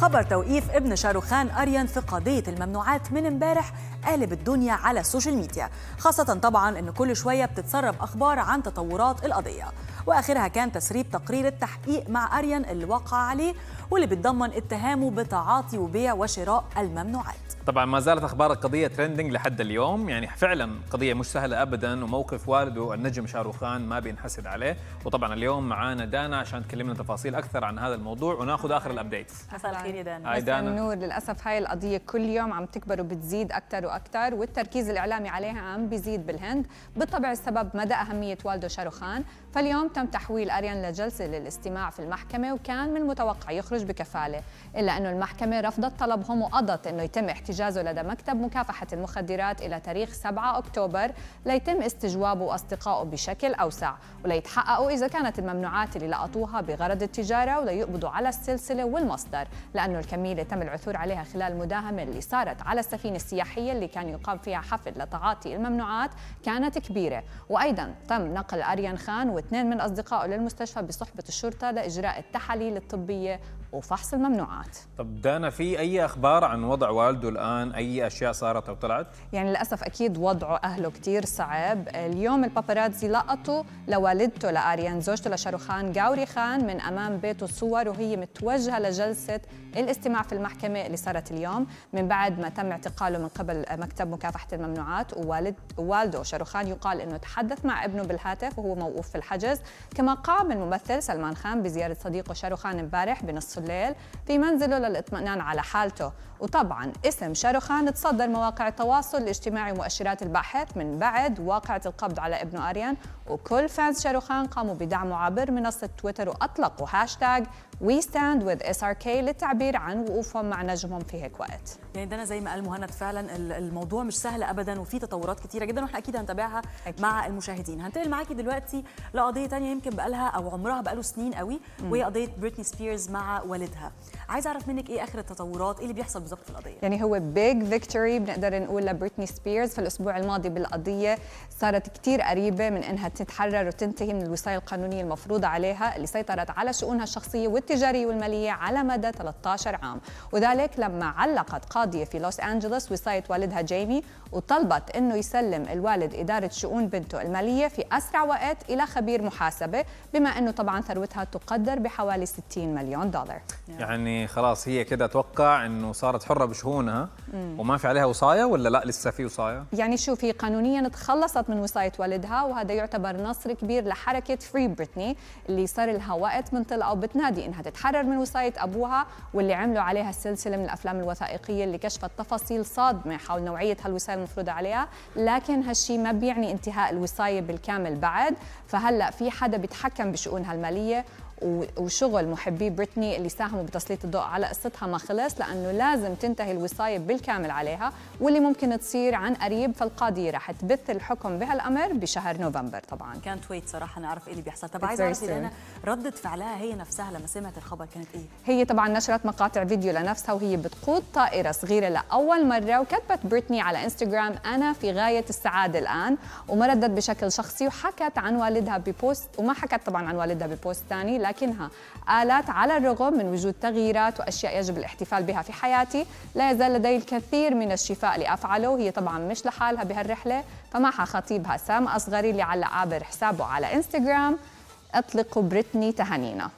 خبر توقيف ابن شاروخان أريان في قضية الممنوعات من امبارح قالب الدنيا على السوشيال ميديا خاصة طبعا أن كل شوية بتتسرب أخبار عن تطورات القضية وآخرها كان تسريب تقرير التحقيق مع أريان اللي وقع عليه واللي بتضمن اتهامه بتعاطي وبيع وشراء الممنوعات طبعا ما زالت اخبار القضيه ترندنج لحد اليوم يعني فعلا قضيه مش سهله ابدا وموقف والده النجم شاروخان ما بينحسد عليه وطبعا اليوم معانا دانا عشان تكلمنا تفاصيل اكثر عن هذا الموضوع وناخذ اخر الابديتس مساء الخير يا دانا هاي دانا النور للاسف هاي القضيه كل يوم عم تكبر وبتزيد اكثر واكثر والتركيز الاعلامي عليها عم بيزيد بالهند بالطبع السبب مدى اهميه والده شاروخان فاليوم تم تحويل اريان لجلسه للاستماع في المحكمه وكان من المتوقع يخرج بكفاله الا انه المحكمه رفضت طلبهم وقضت انه يتم احتجاج استحجازه لدى مكتب مكافحة المخدرات إلى تاريخ 7 أكتوبر ليتم استجوابه وأصدقائه بشكل أوسع وليتحققوا إذا كانت الممنوعات اللي لقطوها بغرض التجارة وليقبضوا على السلسلة والمصدر لأنه الكمية اللي تم العثور عليها خلال المداهمة اللي صارت على السفينة السياحية اللي كان يقام فيها حفل لتعاطي الممنوعات كانت كبيرة وأيضا تم نقل أريان خان واثنين من أصدقائه للمستشفى بصحبة الشرطة لإجراء التحاليل الطبية وفحص الممنوعات طب دانا في أي أخبار عن وضع والده الآن أي أشياء صارت أو طلعت؟ يعني للأسف أكيد وضعه أهله كثير صعب اليوم الباباراتزي لقطوا لوالدته لآريان زوجته لشاروخان جاوري خان من أمام بيته صور وهي متوجهة لجلسة الاستماع في المحكمة اللي صارت اليوم من بعد ما تم اعتقاله من قبل مكتب مكافحة الممنوعات ووالد والده شاروخان يقال أنه تحدث مع ابنه بالهاتف وهو موقوف في الحجز كما قام الممثل سلمان خان بزيارة صديقه شاروخان امبارح بنص الليل في منزله للاطمئنان على حالته وطبعا اسم شاروخان تصدر مواقع التواصل الاجتماعي ومؤشرات البحث من بعد واقعة القبض على ابنه أريان وكل فانز شاروخان قاموا بدعمه عبر منصة تويتر وأطلقوا هاشتاغ وي ستاند وذ اس ار كي للتعبير عن وقوفهم مع نجمهم في هيك وقت يعني دنا زي ما قال مهند فعلا الموضوع مش سهل ابدا وفي تطورات كثيره جدا واحنا اكيد هنتابعها مع المشاهدين هنتقل معاكي دلوقتي لقضيه تانية يمكن بقالها او عمرها بقاله سنين قوي وهي قضيه بريتني سبيرز مع والدها عايز اعرف منك ايه اخر التطورات ايه اللي بيحصل بالظبط في القضيه يعني هو بيج فيكتوري بنقدر نقول لبريتني سبيرز في الاسبوع الماضي بالقضيه صارت كثير قريبه من انها تتحرر وتنتهي من الوصايه القانونيه المفروضه عليها اللي سيطرت على شؤونها الشخصيه التجارية والمالية على مدى 13 عام وذلك لما علقت قاضية في لوس أنجلوس وصاية والدها جيمي وطلبت أنه يسلم الوالد إدارة شؤون بنته المالية في أسرع وقت إلى خبير محاسبة بما أنه طبعا ثروتها تقدر بحوالي 60 مليون دولار يعني خلاص هي كده توقع أنه صارت حرة بشؤونها وما في عليها وصاية ولا لا لسه في وصاية؟ يعني شوفي قانونيا تخلصت من وصاية والدها وهذا يعتبر نصر كبير لحركة فري بريتني اللي صار لها وقت من طلقة وبتنادي إنها انها تتحرر من وصايه ابوها واللي عملوا عليها سلسله من الافلام الوثائقيه اللي كشفت تفاصيل صادمه حول نوعيه هالوصايه المفروضه عليها لكن هالشيء ما بيعني انتهاء الوصايه بالكامل بعد فهلا في حدا بيتحكم بشؤونها الماليه وشغل محبي بريتني اللي ساهموا بتسليط الضوء على قصتها ما خلص لانه لازم تنتهي الوصايه بالكامل عليها واللي ممكن تصير عن قريب فالقاضيه رح تبث الحكم بهالامر بشهر نوفمبر طبعا كان تويت صراحه نعرف ايه اللي بيحصل طبعا عايزه اعرف انا رده فعلها هي نفسها لما سمعت الخبر كانت ايه هي طبعا نشرت مقاطع فيديو لنفسها وهي بتقود طائره صغيره لاول مره وكتبت بريتني على انستغرام انا في غايه السعاده الان وما ردت بشكل شخصي وحكت عن والدها ببوست وما حكت طبعا عن والدها ببوست ثاني ولكنها آلات على الرغم من وجود تغييرات وأشياء يجب الاحتفال بها في حياتي لا يزال لدي الكثير من الشفاء لأفعله هي طبعا مش لحالها بهالرحلة فمعها خطيبها سام أصغري اللي علق عبر حسابه على إنستغرام أطلقوا بريتني تهانينا